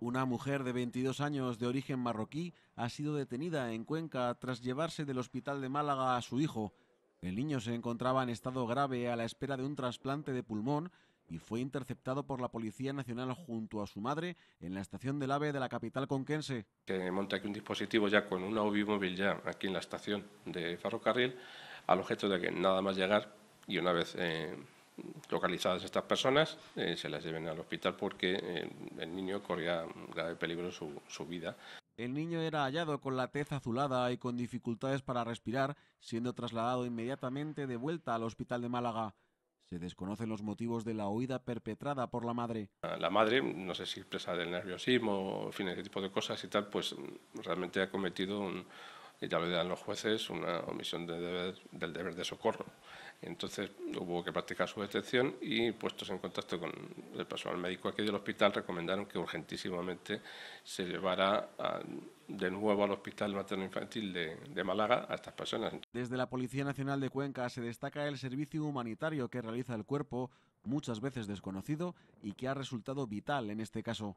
Una mujer de 22 años de origen marroquí ha sido detenida en Cuenca tras llevarse del hospital de Málaga a su hijo. El niño se encontraba en estado grave a la espera de un trasplante de pulmón y fue interceptado por la Policía Nacional junto a su madre en la estación del AVE de la capital conquense. Que monta aquí un dispositivo ya con un móvil ya aquí en la estación de ferrocarril al objeto de que nada más llegar y una vez eh, localizadas estas personas, eh, se las lleven al hospital porque eh, el niño corría grave peligro en su vida. El niño era hallado con la tez azulada y con dificultades para respirar, siendo trasladado inmediatamente de vuelta al hospital de Málaga. Se desconocen los motivos de la huida perpetrada por la madre. Ah, la madre, no sé si presa del nerviosismo o en fin, ese tipo de cosas y tal, pues realmente ha cometido, un, ya lo dirán los jueces, una omisión deber, del deber de socorro. Entonces hubo que practicar su detección y puestos en contacto con el personal médico aquí del hospital recomendaron que urgentísimamente se llevara de nuevo al Hospital Materno Infantil de, de, Málaga a estas personas. Desde la Policía Nacional de Cuenca se destaca el servicio humanitario que realiza el cuerpo, muchas veces desconocido, y que ha resultado vital en este caso.